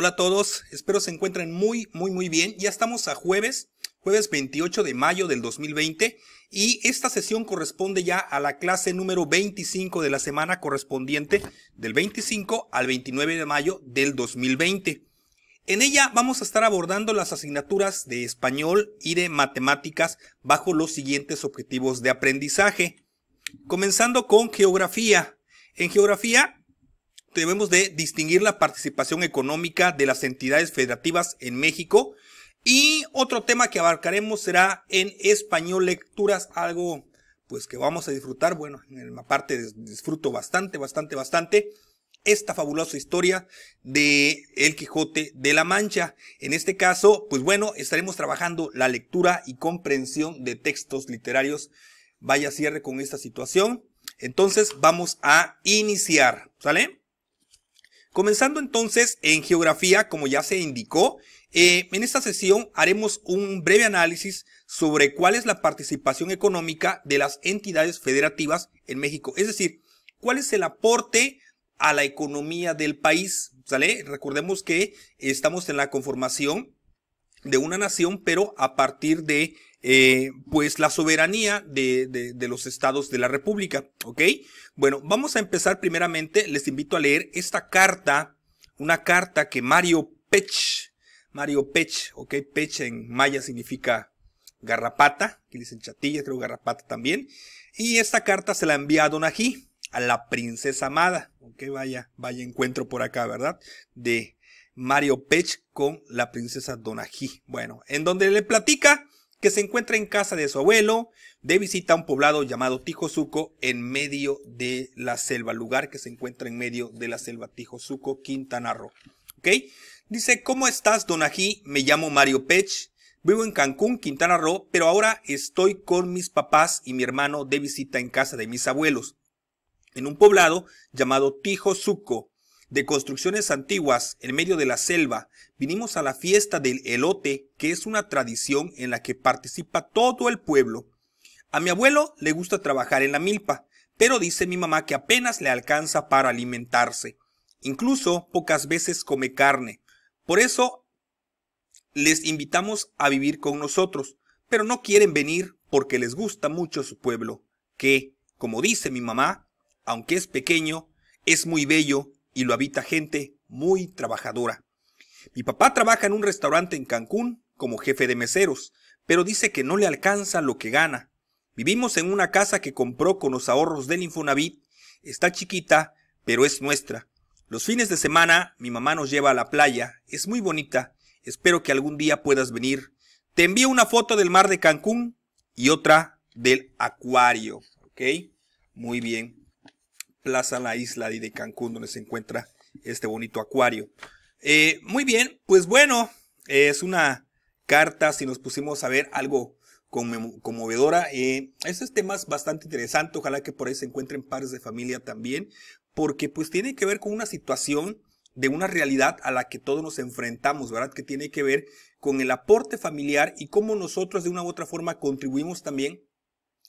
Hola a todos, espero se encuentren muy, muy, muy bien. Ya estamos a jueves, jueves 28 de mayo del 2020 y esta sesión corresponde ya a la clase número 25 de la semana correspondiente del 25 al 29 de mayo del 2020. En ella vamos a estar abordando las asignaturas de español y de matemáticas bajo los siguientes objetivos de aprendizaje. Comenzando con geografía. En geografía debemos de distinguir la participación económica de las entidades federativas en México. Y otro tema que abarcaremos será en español lecturas, algo pues que vamos a disfrutar. Bueno, en la parte disfruto bastante, bastante, bastante esta fabulosa historia de El Quijote de la Mancha. En este caso, pues bueno, estaremos trabajando la lectura y comprensión de textos literarios. Vaya cierre con esta situación. Entonces vamos a iniciar, ¿sale? Comenzando entonces en geografía, como ya se indicó, eh, en esta sesión haremos un breve análisis sobre cuál es la participación económica de las entidades federativas en México, es decir, cuál es el aporte a la economía del país, ¿sale? Recordemos que estamos en la conformación de una nación, pero a partir de eh, pues la soberanía de, de, los estados de la República, ¿ok? Bueno, vamos a empezar primeramente, les invito a leer esta carta, una carta que Mario Pech, Mario Pech, ¿ok? Pech en maya significa garrapata, que dicen chatilla, creo garrapata también, y esta carta se la envía a Donají, a la princesa amada, ¿ok? Vaya, vaya encuentro por acá, ¿verdad? De Mario Pech con la princesa Donají. Bueno, en donde le platica que se encuentra en casa de su abuelo, de visita a un poblado llamado Tijosuco, en medio de la selva, lugar que se encuentra en medio de la selva, Tijosuco, Quintana Roo. Okay Dice, ¿cómo estás, Donají? Me llamo Mario Pech. Vivo en Cancún, Quintana Roo, pero ahora estoy con mis papás y mi hermano de visita en casa de mis abuelos, en un poblado llamado Tijosuco de construcciones antiguas en medio de la selva, vinimos a la fiesta del elote, que es una tradición en la que participa todo el pueblo. A mi abuelo le gusta trabajar en la milpa, pero dice mi mamá que apenas le alcanza para alimentarse. Incluso pocas veces come carne. Por eso les invitamos a vivir con nosotros, pero no quieren venir porque les gusta mucho su pueblo, que, como dice mi mamá, aunque es pequeño, es muy bello y lo habita gente muy trabajadora. Mi papá trabaja en un restaurante en Cancún como jefe de meseros, pero dice que no le alcanza lo que gana. Vivimos en una casa que compró con los ahorros del Infonavit, está chiquita, pero es nuestra. Los fines de semana mi mamá nos lleva a la playa, es muy bonita, espero que algún día puedas venir. Te envío una foto del mar de Cancún y otra del acuario, ¿ok? Muy bien. Plaza La Isla de Cancún, donde se encuentra este bonito acuario. Eh, muy bien, pues bueno, es una carta, si nos pusimos a ver algo conmovedora. Eh, este tema es bastante interesante, ojalá que por ahí se encuentren padres de familia también, porque pues tiene que ver con una situación de una realidad a la que todos nos enfrentamos, ¿verdad? Que tiene que ver con el aporte familiar y cómo nosotros de una u otra forma contribuimos también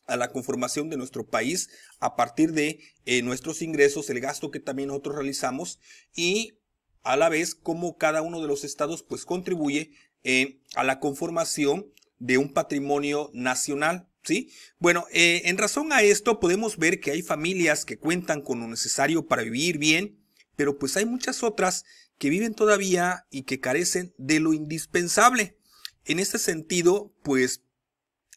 a la conformación de nuestro país a partir de eh, nuestros ingresos, el gasto que también nosotros realizamos y a la vez cómo cada uno de los estados pues contribuye eh, a la conformación de un patrimonio nacional. ¿Sí? Bueno, eh, en razón a esto podemos ver que hay familias que cuentan con lo necesario para vivir bien, pero pues hay muchas otras que viven todavía y que carecen de lo indispensable. En este sentido, pues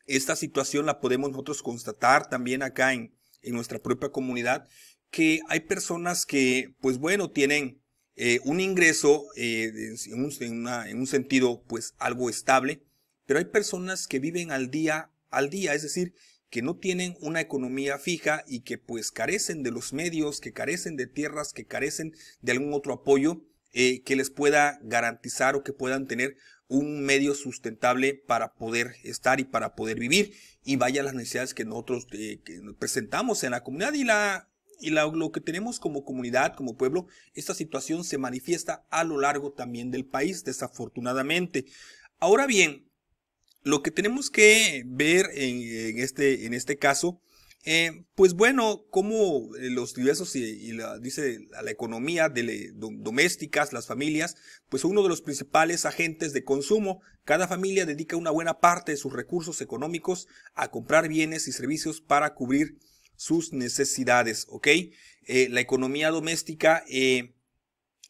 esta situación la podemos nosotros constatar también acá en, en nuestra propia comunidad, que hay personas que, pues bueno, tienen eh, un ingreso eh, en, un, sentido pues algo estable, pero hay personas que viven al día, al día, es decir, que no tienen una economía fija y que pues carecen de los medios, que carecen de tierras, que carecen de algún otro apoyo eh, que les pueda garantizar o que puedan tener un medio sustentable para poder estar y para poder vivir y vaya las necesidades que nosotros eh, presentamos en la comunidad y la y la, lo que tenemos como comunidad, como pueblo, esta situación se manifiesta a lo largo también del país, desafortunadamente. Ahora bien, lo que tenemos que ver en este, en este caso eh, pues bueno, como eh, los diversos eh, y, la, dice la economía de domésticas, las familias, pues uno de los principales agentes de consumo. Cada familia dedica una buena parte de sus recursos económicos a comprar bienes y servicios para cubrir sus necesidades, ¿ok? la economía doméstica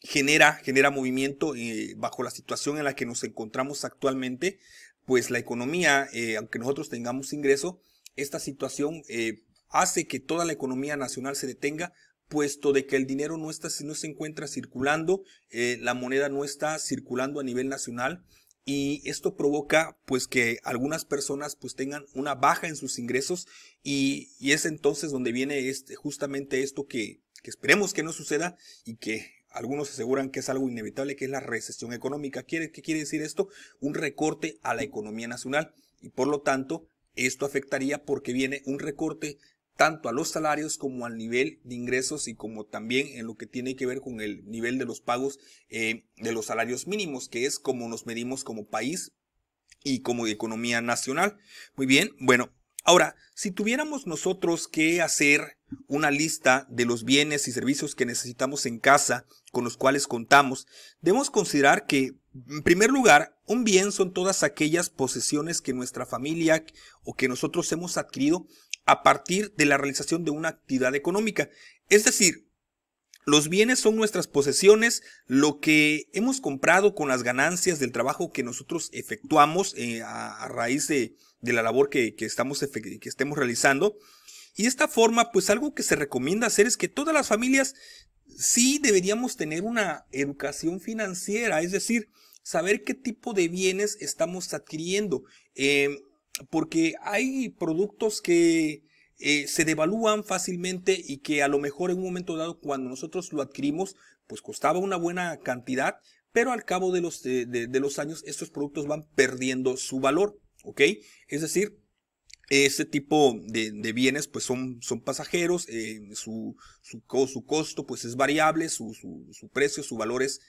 genera, genera movimiento bajo la situación en la que nos encontramos actualmente, pues la economía, aunque nosotros tengamos ingreso, esta situación eh, hace que toda la economía nacional se detenga, puesto de que el dinero no, está, no se encuentra circulando, eh, la moneda no está circulando a nivel nacional y esto provoca pues que algunas personas pues tengan una baja en sus ingresos y, es entonces donde viene este, justamente esto que, que esperemos que no suceda y que algunos aseguran que es algo inevitable, que es la recesión económica. ¿Qué quiere decir esto? Un recorte a la economía nacional y por lo tanto esto afectaría porque viene un recorte tanto a los salarios como al nivel de ingresos y como también en lo que tiene que ver con el nivel de los pagos eh, de los salarios mínimos, que es como nos medimos como país y como economía nacional. Muy bien, bueno, ahora, si tuviéramos nosotros que hacer una lista de los bienes y servicios que necesitamos en casa, con los cuales contamos, debemos considerar que, en primer lugar, un bien son todas aquellas posesiones que nuestra familia o que nosotros hemos adquirido a partir de la realización de una actividad económica. Es decir, los bienes son nuestras posesiones, lo que hemos comprado con las ganancias del trabajo que nosotros efectuamos eh, a, raíz de, la labor que, estamos que estemos realizando. Y de esta forma, pues algo que se recomienda hacer es que todas las familias sí deberíamos tener una educación financiera, es decir, saber qué tipo de bienes estamos adquiriendo, em, porque hay productos que eh, se devalúan fácilmente y que a lo mejor en un momento dado cuando nosotros lo adquirimos, pues costaba una buena cantidad, pero al cabo de los, de, los años estos productos van perdiendo su valor, ¿ok? Es decir, este tipo de, bienes pues son, son pasajeros, eh, su, costo pues es variable, su, su precio, su valor es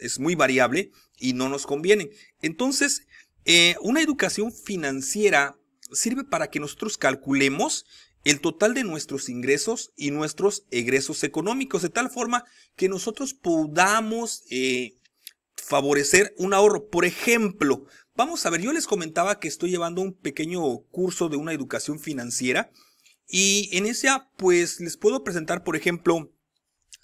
es, muy variable y no nos conviene. Entonces, eh, una educación financiera sirve para que nosotros calculemos el total de nuestros ingresos y nuestros egresos económicos, de tal forma que nosotros podamos eh, favorecer un ahorro. Por ejemplo, vamos a ver, yo les comentaba que estoy llevando un pequeño curso de una educación financiera y en esa pues les puedo presentar, por ejemplo,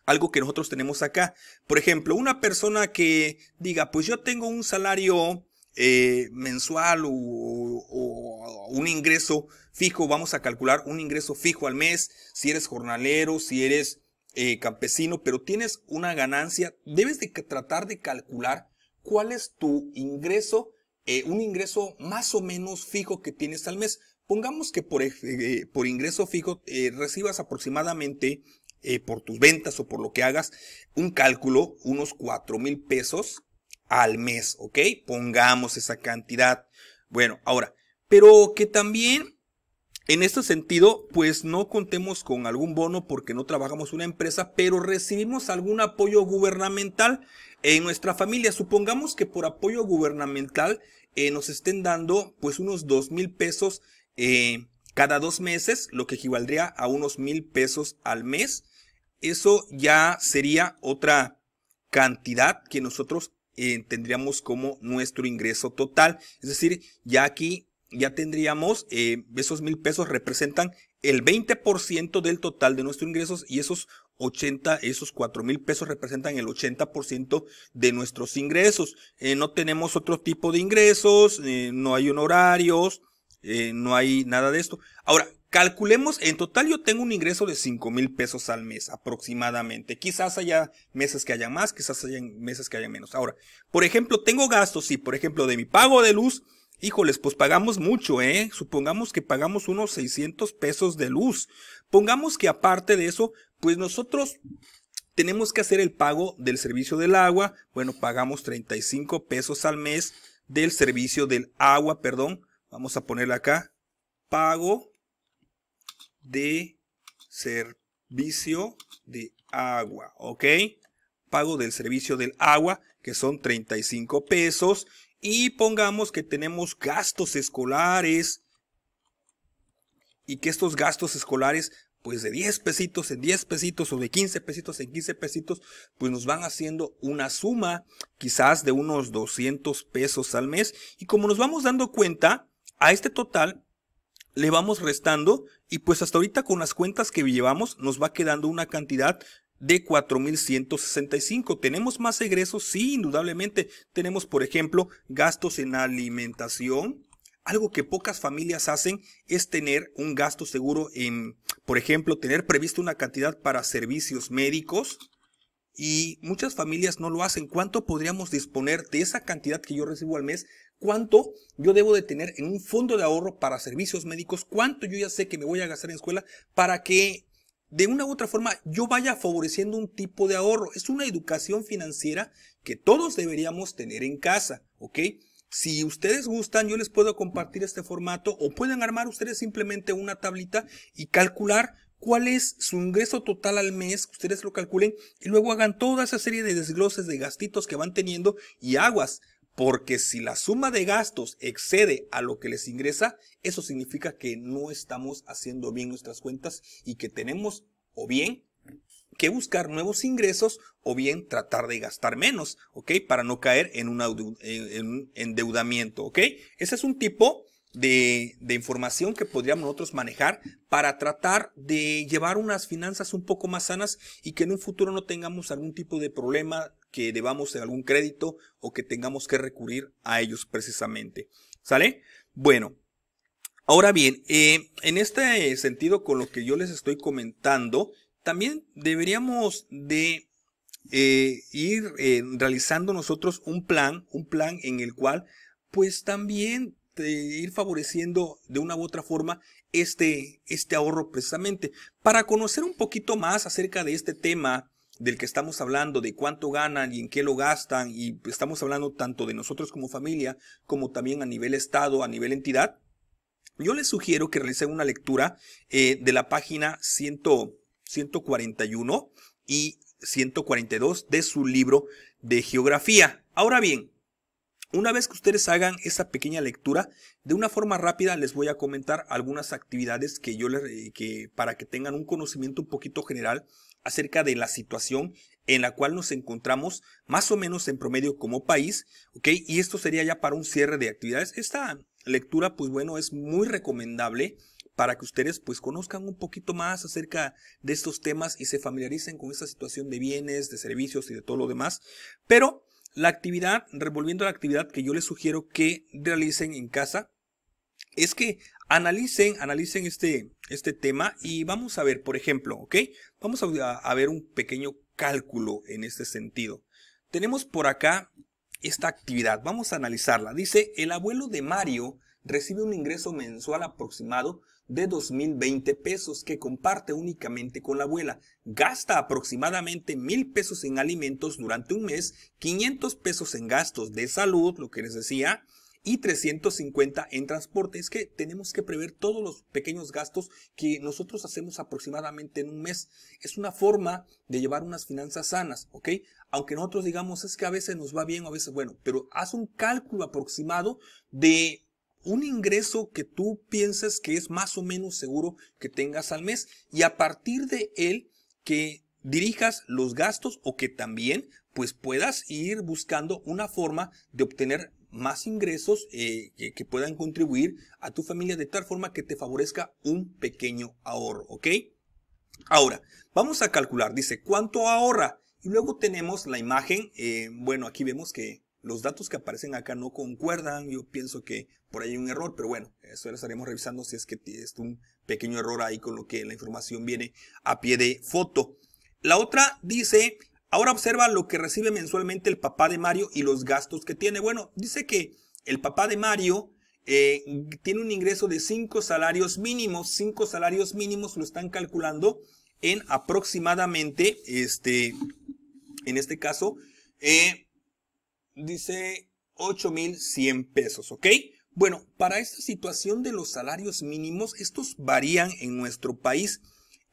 algo que nosotros tenemos acá. Por ejemplo, una persona que diga, pues yo tengo un salario eh, mensual o, un ingreso fijo, vamos a calcular un ingreso fijo al mes, si eres jornalero, si eres eh, campesino, pero tienes una ganancia, debes de tratar de calcular cuál es tu ingreso, eh, un ingreso más o menos fijo que tienes al mes. Pongamos que por, por ingreso fijo recibas aproximadamente eh, por tus ventas o por lo que hagas, un cálculo, unos 4 mil pesos al mes, ¿ok? Pongamos esa cantidad. Bueno, ahora, pero que también en este sentido, pues no contemos con algún bono porque no trabajamos una empresa, pero recibimos algún apoyo gubernamental en nuestra familia. Supongamos que por apoyo gubernamental eh, nos estén dando pues unos 2 mil pesos eh, cada dos meses, lo que equivaldría a unos mil pesos al mes eso ya sería otra cantidad que nosotros eh, tendríamos como nuestro ingreso total. Es decir, ya aquí ya tendríamos eh, esos mil pesos representan el 20% del total de nuestros ingresos y esos 80, esos 4 mil pesos representan el 80% de nuestros ingresos. Eh, no tenemos otro tipo de ingresos, no hay honorarios, no hay nada de esto. Ahora, Calculemos, en total yo tengo un ingreso de 5 mil pesos al mes aproximadamente. Quizás haya meses que haya más, quizás haya meses que haya menos. Ahora, por ejemplo, tengo gastos, sí, por ejemplo, de mi pago de luz, híjoles, pues pagamos mucho, ¿eh? Supongamos que pagamos unos 600 pesos de luz. Pongamos que aparte de eso, pues nosotros tenemos que hacer el pago del servicio del agua. Bueno, pagamos 35 pesos al mes del servicio del agua, perdón. Vamos a ponerle acá. Pago de servicio de agua, ¿ok? Pago del servicio del agua, que son 35 pesos. Y pongamos que tenemos gastos escolares y que estos gastos escolares pues de 10 pesitos en 10 pesitos o de 15 pesitos en 15 pesitos, pues nos van haciendo una suma quizás de unos 200 pesos al mes. Y como nos vamos dando cuenta, a este total le vamos restando y pues hasta ahorita con las cuentas que llevamos nos va quedando una cantidad de 4.165. Tenemos más egresos, sí, indudablemente. Tenemos, por ejemplo, gastos en alimentación. Algo que pocas familias hacen es tener un gasto seguro en, por ejemplo, tener previsto una cantidad para servicios médicos. Y muchas familias no lo hacen. ¿Cuánto podríamos disponer de esa cantidad que yo recibo al mes cuánto yo debo de tener en un fondo de ahorro para servicios médicos, cuánto yo ya sé que me voy a gastar en escuela para que de una u otra forma yo vaya favoreciendo un tipo de ahorro. Es una educación financiera que todos deberíamos tener en casa, ¿ok? Si ustedes gustan, yo les puedo compartir este formato o pueden armar ustedes simplemente una tablita y calcular cuál es su ingreso total al mes, ustedes lo calculen y luego hagan toda esa serie de desgloses de gastitos que van teniendo y aguas porque si la suma de gastos excede a lo que les ingresa, eso significa que no estamos haciendo bien nuestras cuentas y que tenemos o bien que buscar nuevos ingresos o bien tratar de gastar menos, ¿ok? Para no caer en un, endeudamiento, ¿ok? Ese es un tipo de, de, información que podríamos nosotros manejar para tratar de llevar unas finanzas un poco más sanas y que en un futuro no tengamos algún tipo de problema que debamos algún crédito o que tengamos que recurrir a ellos precisamente. ¿Sale? Bueno, ahora bien, eh, en este sentido con lo que yo les estoy comentando, también deberíamos de eh, ir eh, realizando nosotros un plan, un plan en el cual pues también ir favoreciendo de una u otra forma este, este ahorro precisamente. Para conocer un poquito más acerca de este tema, del que estamos hablando, de cuánto ganan y en qué lo gastan, y estamos hablando tanto de nosotros como familia, como también a nivel Estado, a nivel entidad, yo les sugiero que realicen una lectura eh, de la página 141 y 142 de su libro de geografía. Ahora bien, una vez que ustedes hagan esa pequeña lectura, de una forma rápida les voy a comentar algunas actividades que yo les, eh, que, para que tengan un conocimiento un poquito general acerca de la situación en la cual nos encontramos más o menos en promedio como país, ¿ok? Y esto sería ya para un cierre de actividades. Esta lectura, pues bueno, es muy recomendable para que ustedes pues conozcan un poquito más acerca de estos temas y se familiaricen con esta situación de bienes, de servicios y de todo lo demás. Pero la actividad, revolviendo la actividad que yo les sugiero que realicen en casa, es que analicen, analicen este, este tema y vamos a ver, por ejemplo, ¿ok? Vamos a, a ver un pequeño cálculo en este sentido. Tenemos por acá esta actividad, vamos a analizarla. Dice, el abuelo de Mario recibe un ingreso mensual aproximado de 2.020 pesos que comparte únicamente con la abuela. Gasta aproximadamente 1.000 pesos en alimentos durante un mes, 500 pesos en gastos de salud, lo que les decía, y 350 en transporte. Es que tenemos que prever todos los pequeños gastos que nosotros hacemos aproximadamente en un mes. Es una forma de llevar unas finanzas sanas, ¿ok? Aunque nosotros digamos es que a veces nos va bien, a veces bueno, pero haz un cálculo aproximado de un ingreso que tú piensas que es más o menos seguro que tengas al mes y a partir de él que dirijas los gastos o que también pues puedas ir buscando una forma de obtener más ingresos eh, que puedan contribuir a tu familia de tal forma que te favorezca un pequeño ahorro, ¿ok? Ahora, vamos a calcular, dice, ¿cuánto ahorra? Y luego tenemos la imagen, eh, bueno, aquí vemos que los datos que aparecen acá no concuerdan, yo pienso que por ahí hay un error, pero bueno, eso lo estaremos revisando si es que es un pequeño error ahí con lo que la información viene a pie de foto. La otra dice, ahora observa lo que recibe mensualmente el papá de Mario y los gastos que tiene. Bueno, dice que el papá de Mario eh, tiene un ingreso de 5 salarios mínimos, 5 salarios mínimos lo están calculando en aproximadamente, este, en este caso, eh, dice 8.100 pesos, ¿ok? Bueno, para esta situación de los salarios mínimos, estos varían en nuestro país.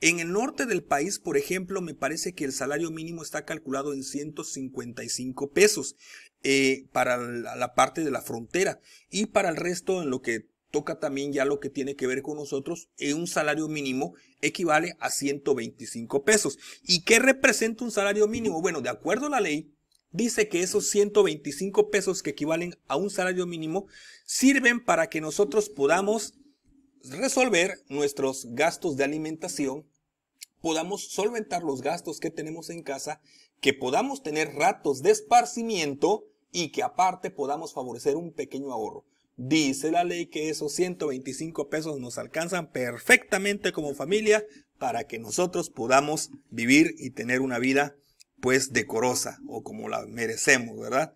En el norte del país, por ejemplo, me parece que el salario mínimo está calculado en 155 pesos eh, para la, parte de la frontera y para el resto, en lo que toca también ya lo que tiene que ver con nosotros, eh, un salario mínimo equivale a 125 pesos. ¿Y qué representa un salario mínimo? Bueno, de acuerdo a la ley, dice que esos 125 pesos que equivalen a un salario mínimo sirven para que nosotros podamos resolver nuestros gastos de alimentación, podamos solventar los gastos que tenemos en casa, que podamos tener ratos de esparcimiento y que aparte podamos favorecer un pequeño ahorro. Dice la ley que esos 125 pesos nos alcanzan perfectamente como familia para que nosotros podamos vivir y tener una vida pues decorosa o como la merecemos, ¿verdad?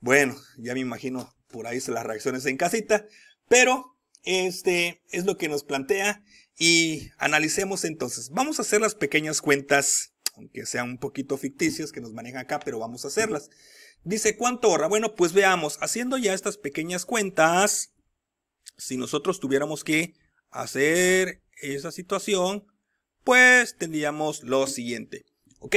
Bueno, ya me imagino por ahí las reacciones en casita, pero este es lo que nos plantea y analicemos entonces. Vamos a hacer las pequeñas cuentas, aunque sean un poquito ficticias que nos manejan acá, pero vamos a hacerlas. Dice, ¿cuánto ahorra? Bueno, pues veamos, haciendo ya estas pequeñas cuentas, si nosotros tuviéramos que hacer esa situación, pues tendríamos lo siguiente, ¿ok?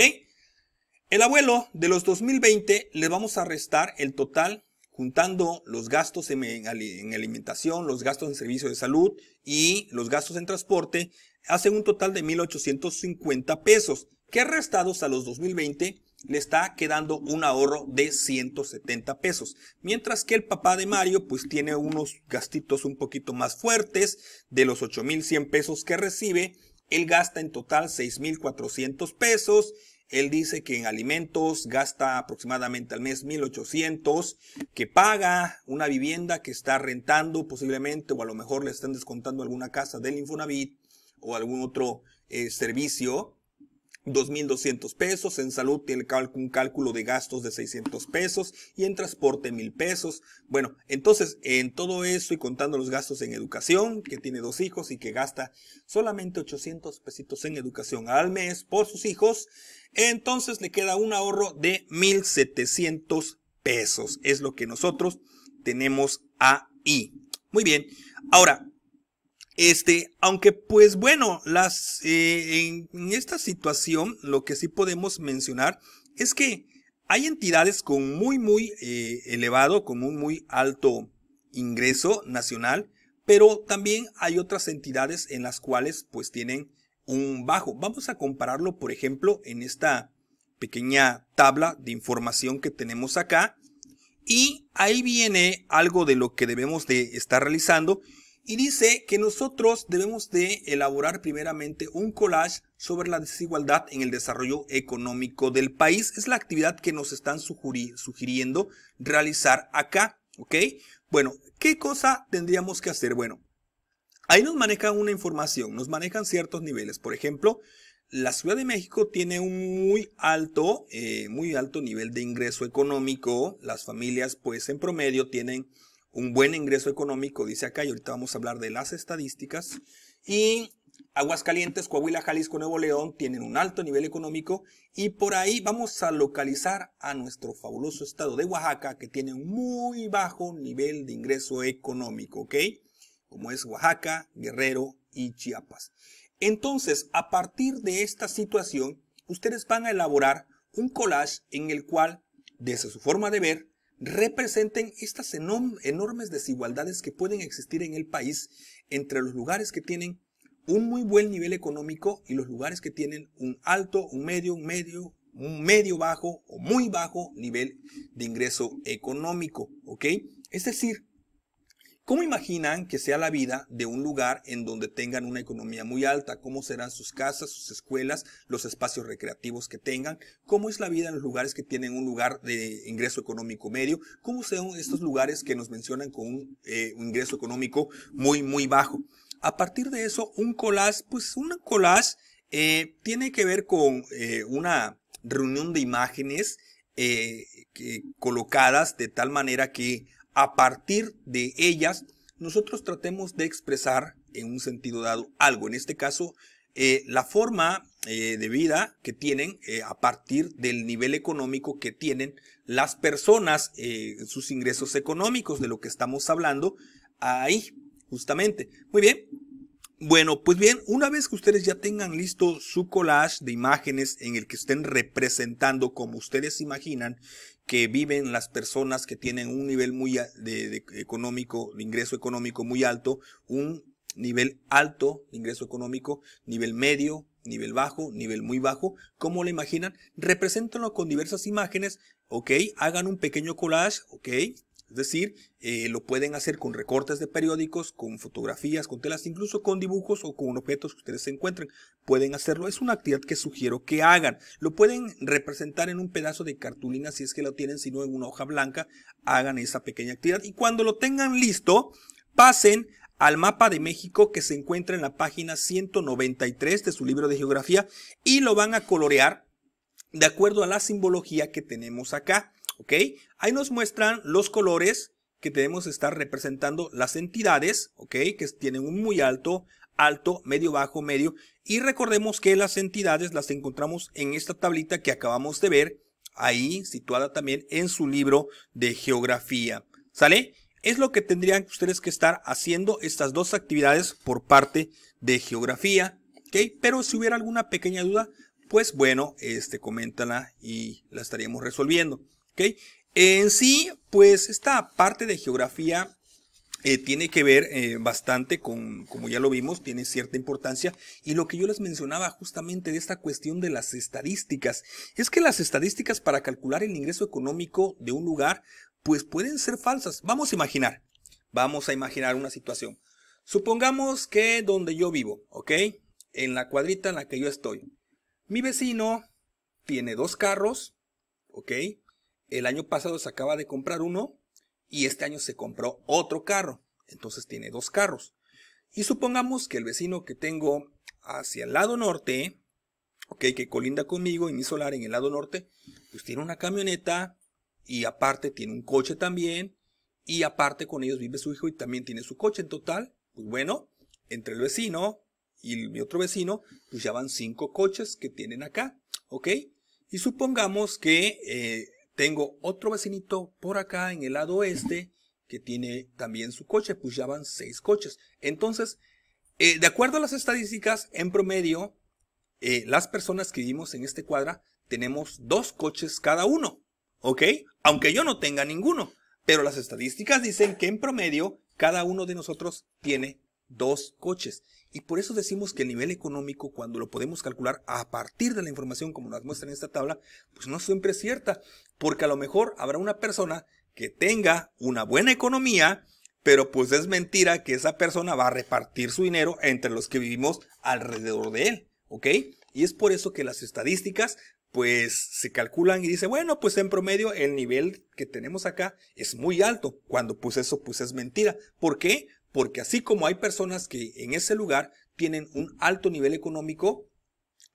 El abuelo de los 2020 le vamos a restar el total juntando los gastos en alimentación, los gastos en servicio de salud y los gastos en transporte, Hace un total de 1.850 pesos, que restados a los 2020 le está quedando un ahorro de 170 pesos. Mientras que el papá de Mario pues tiene unos gastitos un poquito más fuertes, de los 8.100 pesos que recibe, él gasta en total 6.400 pesos él dice que en alimentos gasta aproximadamente al mes 1.800, que paga una vivienda que está rentando posiblemente o a lo mejor le están descontando alguna casa del Infonavit o algún otro eh, servicio 2.200 pesos, en salud tiene un cálculo de gastos de 600 pesos y en transporte 1.000 pesos. Bueno, entonces en todo eso y contando los gastos en educación, que tiene dos hijos y que gasta solamente 800 pesitos en educación al mes por sus hijos, entonces le queda un ahorro de 1.700 pesos. Es lo que nosotros tenemos ahí. Muy bien, ahora este, aunque pues bueno, las, eh, en, esta situación lo que sí podemos mencionar es que hay entidades con muy muy eh, elevado, con un muy alto ingreso nacional, pero también hay otras entidades en las cuales pues tienen un bajo. Vamos a compararlo, por ejemplo, en esta pequeña tabla de información que tenemos acá. Y ahí viene algo de lo que debemos de estar realizando y dice que nosotros debemos de elaborar primeramente un collage sobre la desigualdad en el desarrollo económico del país. Es la actividad que nos están sugiriendo realizar acá, ¿ok? Bueno, ¿qué cosa tendríamos que hacer? Bueno, ahí nos manejan una información, nos manejan ciertos niveles. Por ejemplo, la Ciudad de México tiene un muy alto, eh, muy alto nivel de ingreso económico. Las familias, pues, en promedio tienen un buen ingreso económico, dice acá, y ahorita vamos a hablar de las estadísticas. Y Aguascalientes, Coahuila, Jalisco, Nuevo León tienen un alto nivel económico y por ahí vamos a localizar a nuestro fabuloso estado de Oaxaca que tiene un muy bajo nivel de ingreso económico, ¿ok? Como es Oaxaca, Guerrero y Chiapas. Entonces, a partir de esta situación, ustedes van a elaborar un collage en el cual, desde su forma de ver, representen estas enormes desigualdades que pueden existir en el país entre los lugares que tienen un muy buen nivel económico y los lugares que tienen un alto, un medio, un medio, un medio bajo o muy bajo nivel de ingreso económico, ¿ok? Es decir, ¿Cómo imaginan que sea la vida de un lugar en donde tengan una economía muy alta? ¿Cómo serán sus casas, sus escuelas, los espacios recreativos que tengan? ¿Cómo es la vida en los lugares que tienen un lugar de ingreso económico medio? ¿Cómo son estos lugares que nos mencionan con un, eh, ingreso económico muy, muy bajo? A partir de eso, un collage, pues un collage eh, tiene que ver con eh, una reunión de imágenes colocadas de tal manera que a partir de ellas nosotros tratemos de expresar en un sentido dado algo. En este caso, eh, la forma eh, de vida que tienen eh, a partir del nivel económico que tienen las personas, sus ingresos económicos, de lo que estamos hablando ahí, justamente. Muy bien. Bueno, pues bien, una vez que ustedes ya tengan listo su collage de imágenes en el que estén representando como ustedes imaginan que viven las personas que tienen un nivel muy de, económico, de ingreso económico muy alto, un nivel alto de ingreso económico, nivel medio, nivel bajo, nivel muy bajo, ¿cómo lo imaginan? Represéntanlo con diversas imágenes, ok, hagan un pequeño collage, ok, es decir, eh, lo pueden hacer con recortes de periódicos, con fotografías, con telas, incluso con dibujos o con objetos que ustedes encuentren. Pueden hacerlo, es una actividad que sugiero que hagan. Lo pueden representar en un pedazo de cartulina si es que lo tienen, si no en una hoja blanca, hagan esa pequeña actividad. Y cuando lo tengan listo, pasen al mapa de México que se encuentra en la página 193 de su libro de geografía y lo van a colorear de acuerdo a la simbología que tenemos acá. Ahí nos muestran los colores que debemos estar representando las entidades, Que tienen un muy alto, alto, medio, bajo, medio. Y recordemos que las entidades las encontramos en esta tablita que acabamos de ver, ahí situada también en su libro de geografía. ¿Sale? Es lo que tendrían ustedes que estar haciendo estas dos actividades por parte de geografía, Pero si hubiera alguna pequeña duda, pues bueno, este, coméntala y la estaríamos resolviendo ok En sí, pues esta parte de geografía eh, tiene que ver eh, bastante con, como ya lo vimos, tiene cierta importancia. Y lo que yo les mencionaba justamente de esta cuestión de las estadísticas, es que las estadísticas para calcular el ingreso económico de un lugar, pues pueden ser falsas. Vamos a imaginar, vamos a imaginar una situación. Supongamos que donde yo vivo, ¿ok? En la cuadrita en la que yo estoy, mi vecino tiene dos carros, ¿ok? el año pasado se acaba de comprar uno y este año se compró otro carro. Entonces tiene dos carros. Y supongamos que el vecino que tengo hacia el lado norte, ok, que colinda conmigo y mi solar en el lado norte, pues tiene una camioneta y aparte tiene un coche también y aparte con ellos vive su hijo y también tiene su coche en total. Pues bueno, entre el vecino y mi otro vecino, pues ya van cinco coches que tienen acá, ok. Y supongamos que eh, tengo otro vecinito por acá en el lado oeste que tiene también su coche, pues ya van seis coches. Entonces, eh, de acuerdo a las estadísticas, en promedio, eh, las personas que vivimos en este cuadra tenemos dos coches cada uno, ¿ok? Aunque yo no tenga ninguno, pero las estadísticas dicen que en promedio cada uno de nosotros tiene dos coches. Y por eso decimos que el nivel económico, cuando lo podemos calcular a partir de la información como nos muestra en esta tabla, pues no siempre es cierta, porque a lo mejor habrá una persona que tenga una buena economía, pero pues es mentira que esa persona va a repartir su dinero entre los que vivimos alrededor de él, ¿ok? Y es por eso que las estadísticas pues se calculan y dice, bueno, pues en promedio el nivel que tenemos acá es muy alto, cuando pues eso pues es mentira. ¿Por qué? Porque así como hay personas que en ese lugar tienen un alto nivel económico,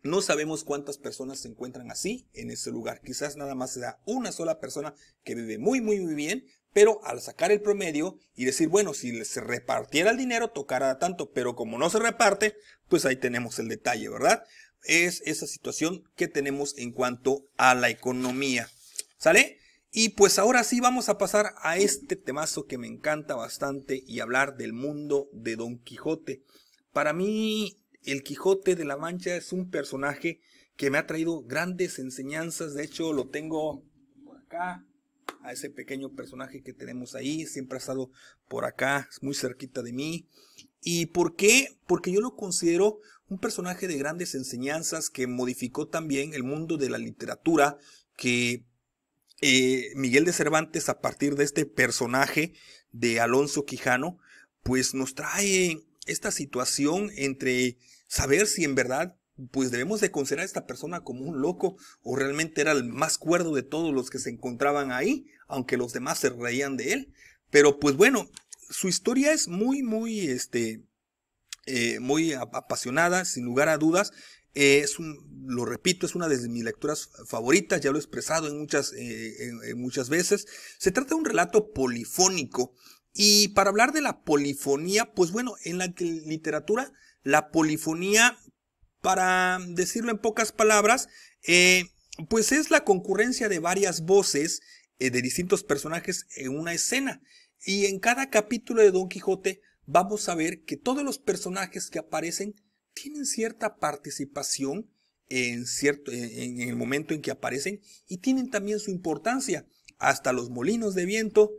no sabemos cuántas personas se encuentran así en ese lugar. Quizás nada más sea una sola persona que vive muy, muy, muy bien, pero al sacar el promedio y decir, bueno, si se repartiera el dinero, tocará tanto, pero como no se reparte, pues ahí tenemos el detalle, ¿verdad? Es esa situación que tenemos en cuanto a la economía. ¿Sale? Y pues ahora sí vamos a pasar a este temazo que me encanta bastante y hablar del mundo de Don Quijote. Para mí, el Quijote de la Mancha es un personaje que me ha traído grandes enseñanzas. De hecho, lo tengo por acá, a ese pequeño personaje que tenemos ahí. Siempre ha estado por acá, muy cerquita de mí. ¿Y por qué? Porque yo lo considero un personaje de grandes enseñanzas que modificó también el mundo de la literatura, que eh, Miguel de Cervantes, a partir de este personaje de Alonso Quijano, pues nos trae esta situación entre saber si en verdad pues debemos de considerar a esta persona como un loco o realmente era el más cuerdo de todos los que se encontraban ahí, aunque los demás se reían de él. Pero pues bueno, su historia es muy, muy, este, eh, muy apasionada, sin lugar a dudas, es lo repito, es una de mis lecturas favoritas, ya lo he expresado en muchas, eh, muchas veces. Se trata de un relato polifónico y para hablar de la polifonía, pues bueno, en la literatura, la polifonía, para decirlo en pocas palabras, eh, pues es la concurrencia de varias voces eh, de distintos personajes en una escena. Y en cada capítulo de Don Quijote vamos a ver que todos los personajes que aparecen tienen cierta participación en, cierto, en, el momento en que aparecen y tienen también su importancia. Hasta los molinos de viento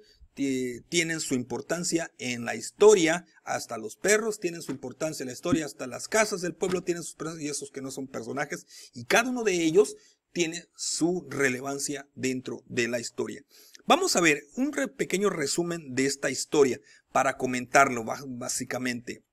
tienen su importancia en la historia, hasta los perros tienen su importancia en la historia, hasta las casas del pueblo tienen sus personajes y esos que no son personajes, y cada uno de ellos tiene su relevancia dentro de la historia. Vamos a ver un pequeño resumen de esta historia para comentarlo básicamente.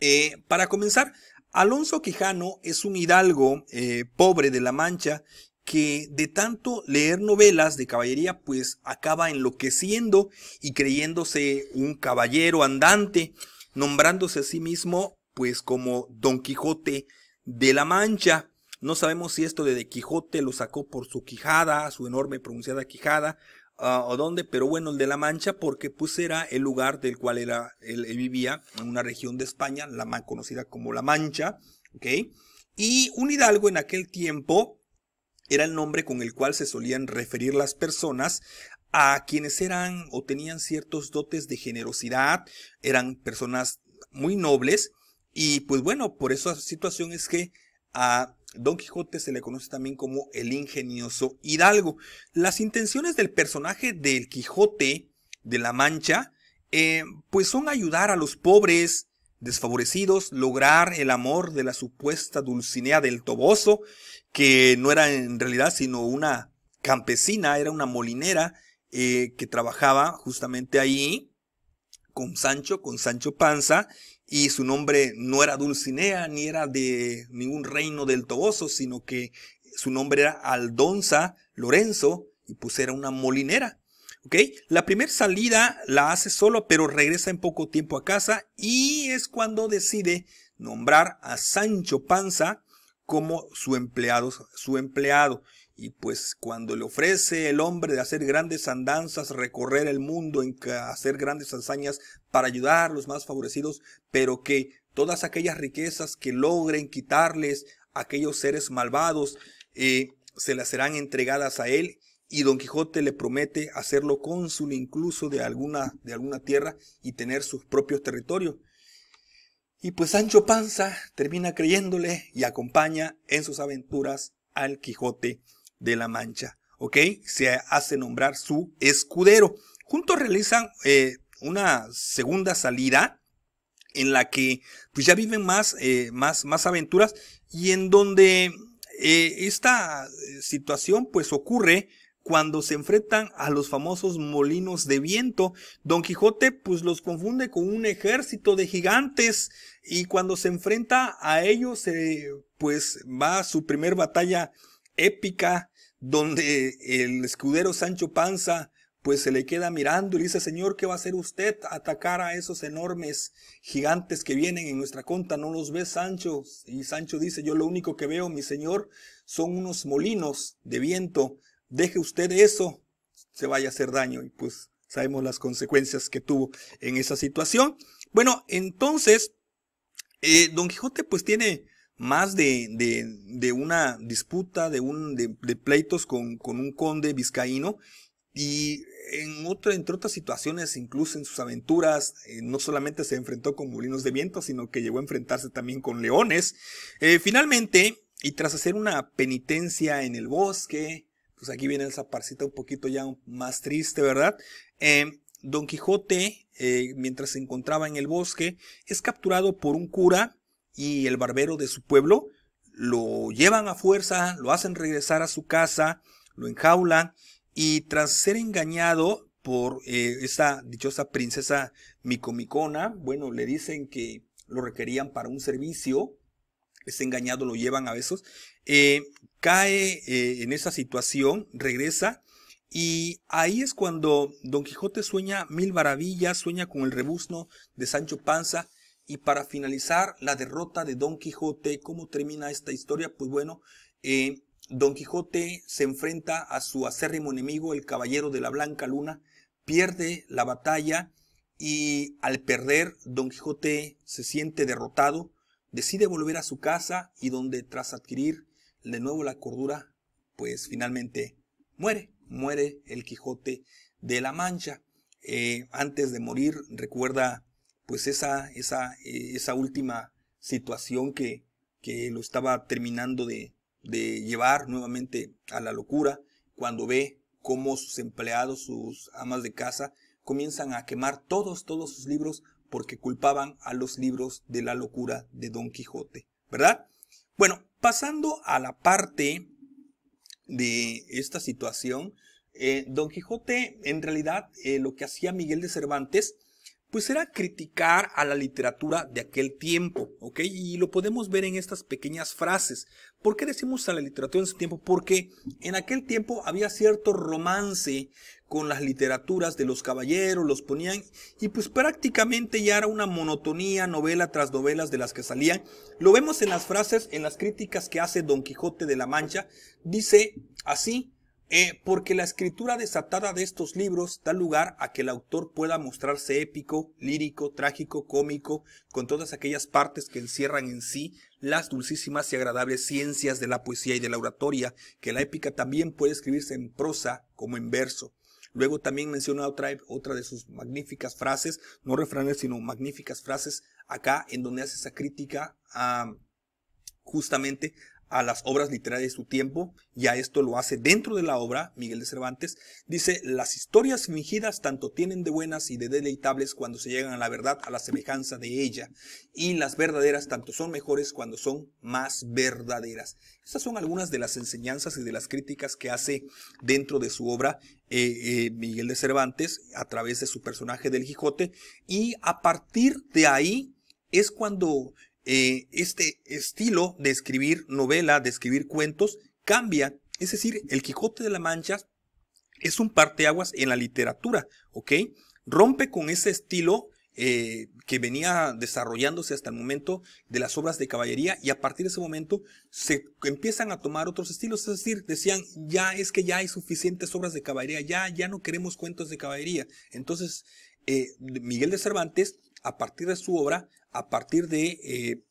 Eh, para comenzar, Alonso Quijano es un hidalgo eh, pobre de La Mancha que de tanto leer novelas de caballería pues acaba enloqueciendo y creyéndose un caballero andante, nombrándose a sí mismo pues como Don Quijote de la Mancha. No sabemos si esto de, de Quijote lo sacó por su quijada, su enorme pronunciada quijada, Ah, o dónde, pero bueno, el de La Mancha, porque pues era el lugar del cual era, él, vivía, en una región de España, la más conocida como La Mancha, ¿ok? Y un hidalgo en aquel tiempo era el nombre con el cual se solían referir las personas a quienes eran o tenían ciertos dotes de generosidad, eran personas muy nobles, y pues bueno, por esa situación es que a ah, Don Quijote se le conoce también como el ingenioso hidalgo. Las intenciones del personaje del Quijote de la Mancha, eh, pues son ayudar a los pobres, desfavorecidos, lograr el amor de la supuesta Dulcinea del Toboso, que no era en realidad sino una campesina, era una molinera eh, que trabajaba justamente ahí con Sancho, con Sancho Panza, y su nombre no era Dulcinea ni era de ningún reino del Toboso, sino que su nombre era Aldonza Lorenzo y pues era una molinera. La primera salida la hace solo, pero regresa en poco tiempo a casa y es cuando decide nombrar a Sancho Panza como su empleado, su empleado. Y pues cuando le ofrece el hombre de hacer grandes andanzas, recorrer el mundo, en hacer grandes hazañas para ayudar a los más favorecidos, pero que todas aquellas riquezas que logren quitarles aquellos seres malvados, eh, se las serán entregadas a él y Don Quijote le promete hacerlo cónsul incluso de alguna, de alguna tierra y tener sus propios territorios. Y pues Sancho Panza termina creyéndole y acompaña en sus aventuras al Quijote de la Mancha. ¿Ok? Se hace nombrar su escudero. Juntos realizan eh, una segunda salida en la que pues ya viven más, eh, más, más aventuras y en donde eh, esta situación pues ocurre cuando se enfrentan a los famosos molinos de viento. Don Quijote pues los confunde con un ejército de gigantes y cuando se enfrenta a ellos pues va su primer batalla épica donde el escudero Sancho Panza pues se le queda mirando y dice, Señor, ¿qué va a hacer usted? Atacar a esos enormes gigantes que vienen en nuestra conta. ¿No los ve Sancho? Y Sancho dice, yo lo único que veo, mi Señor, son unos molinos de viento. Deje usted eso, se vaya a hacer daño. Y pues sabemos las consecuencias que tuvo en esa situación. Bueno, entonces, eh, Don Quijote pues tiene más de, una disputa, de, un, de, pleitos con, un conde vizcaíno y en entre otras situaciones, incluso en sus aventuras, eh, no solamente se enfrentó con molinos de viento, sino que llegó a enfrentarse también con leones. Eh, finalmente, y tras hacer una penitencia en el bosque, pues aquí viene esa parcita un poquito ya más triste, ¿verdad? Eh, Don Quijote, mientras se encontraba en el bosque, es capturado por un cura y el barbero de su pueblo lo llevan a fuerza, lo hacen regresar a su casa, lo enjaulan y tras ser engañado por eh, esa dichosa princesa Micomicona, bueno, le dicen que lo requerían para un servicio, es este engañado, lo llevan a besos, eh, cae eh, en esa situación, regresa y ahí es cuando Don Quijote sueña mil maravillas, sueña con el rebuzno de Sancho Panza y para finalizar, la derrota de Don Quijote. ¿Cómo termina esta historia? Pues bueno, eh, Don Quijote se enfrenta a su acérrimo enemigo, el Caballero de la Blanca Luna, pierde la batalla y al perder, Don Quijote se siente derrotado, decide volver a su casa y donde tras adquirir de nuevo la cordura, pues finalmente muere, muere el Quijote de la Mancha. Eh, antes de morir recuerda pues esa, esa, eh, esa última situación que, que lo estaba terminando de, llevar nuevamente a la locura cuando ve cómo sus empleados, sus amas de casa, comienzan a quemar todos, todos sus libros porque culpaban a los libros de la locura de Don Quijote, ¿verdad? Bueno, pasando a la parte de esta situación, eh, Don Quijote, en realidad, eh, lo que hacía Miguel de Cervantes pues era criticar a la literatura de aquel tiempo, ¿ok? Y lo podemos ver en estas pequeñas frases. ¿Por qué decimos a la literatura en su tiempo? Porque en aquel tiempo había cierto romance con las literaturas de los caballeros, los ponían, y pues prácticamente ya era una monotonía, novela tras novelas de las que salían. Lo vemos en las frases, en las críticas que hace Don Quijote de la Mancha, dice así, eh, porque la escritura desatada de estos libros da lugar a que el autor pueda mostrarse épico, lírico, trágico, cómico, con todas aquellas partes que encierran en sí las dulcísimas y agradables ciencias de la poesía y de la oratoria, que la épica también puede escribirse en prosa como en verso. Luego también menciona otra, otra de sus magníficas frases, no refranes, sino magníficas frases acá en donde hace esa crítica a justamente a las obras literarias de su tiempo, y a esto lo hace dentro de la obra, Miguel de Cervantes, dice, las historias fingidas tanto tienen de buenas y de deleitables cuando se llegan a la verdad, a la semejanza de ella, y las verdaderas tanto son mejores cuando son más verdaderas. Estas son algunas de las enseñanzas y de las críticas que hace dentro de su obra eh, eh, Miguel de Cervantes a través de su personaje del Quijote, y a partir de ahí es cuando eh, este estilo de escribir novela, de escribir cuentos, cambia. Es decir, el Quijote de la Mancha es un parteaguas en la literatura, ¿ok? Rompe con ese estilo eh, que venía desarrollándose hasta el momento de las obras de caballería y a partir de ese momento se empiezan a tomar otros estilos, es decir, decían, ya es que ya hay suficientes obras de caballería, ya, ya no queremos cuentos de caballería. Entonces, eh, Miguel de Cervantes, a partir de su obra, a partir de,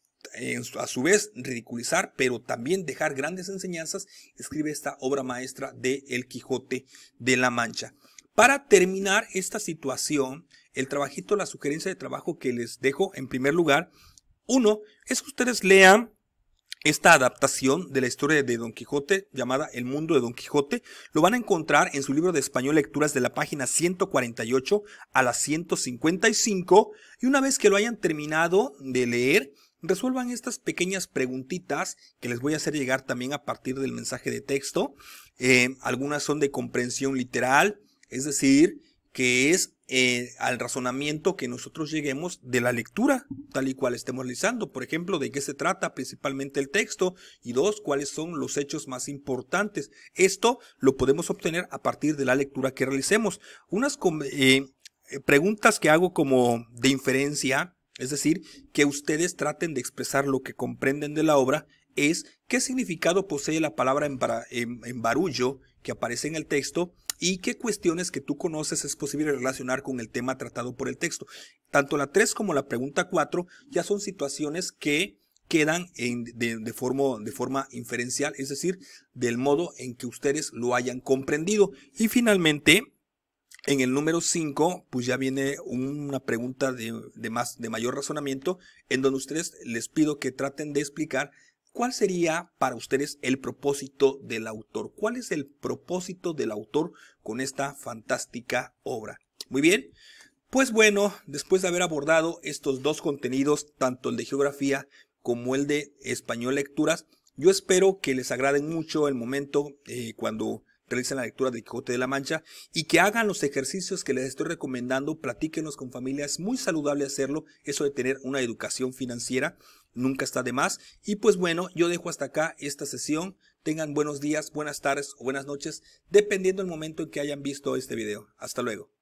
eh, a su vez, ridiculizar, pero también dejar grandes enseñanzas, escribe esta obra maestra de El Quijote de la Mancha. Para terminar esta situación, el trabajito, la sugerencia de trabajo que les dejo en primer lugar, uno, es que ustedes lean esta adaptación de la historia de Don Quijote, llamada El mundo de Don Quijote, lo van a encontrar en su libro de español lecturas de la página 148 a la 155 y una vez que lo hayan terminado de leer, resuelvan estas pequeñas preguntitas que les voy a hacer llegar también a partir del mensaje de texto. Eh, algunas son de comprensión literal, es decir, que es eh, al razonamiento que nosotros lleguemos de la lectura, tal y cual estemos realizando. Por ejemplo, de qué se trata principalmente el texto y dos, cuáles son los hechos más importantes. Esto lo podemos obtener a partir de la lectura que realicemos. Unas eh, preguntas que hago como de inferencia, es decir, que ustedes traten de expresar lo que comprenden de la obra, es qué significado posee la palabra en barullo que aparece en el texto y qué cuestiones que tú conoces es posible relacionar con el tema tratado por el texto. Tanto la 3 como la pregunta 4 ya son situaciones que quedan de, forma, inferencial, es decir, del modo en que ustedes lo hayan comprendido. Y finalmente, en el número 5, pues ya viene una pregunta de, más, de mayor razonamiento, en donde ustedes les pido que traten de explicar ¿Cuál sería para ustedes el propósito del autor? ¿Cuál es el propósito del autor con esta fantástica obra? Muy bien, pues bueno, después de haber abordado estos dos contenidos, tanto el de geografía como el de español lecturas, yo espero que les agraden mucho el momento eh, cuando realicen la lectura de Quijote de la Mancha y que hagan los ejercicios que les estoy recomendando, Platíquenlos con familia, es muy saludable hacerlo, eso de tener una educación financiera nunca está de más. Y pues bueno, yo dejo hasta acá esta sesión, tengan buenos días, buenas tardes o buenas noches, dependiendo del momento en que hayan visto este video. Hasta luego.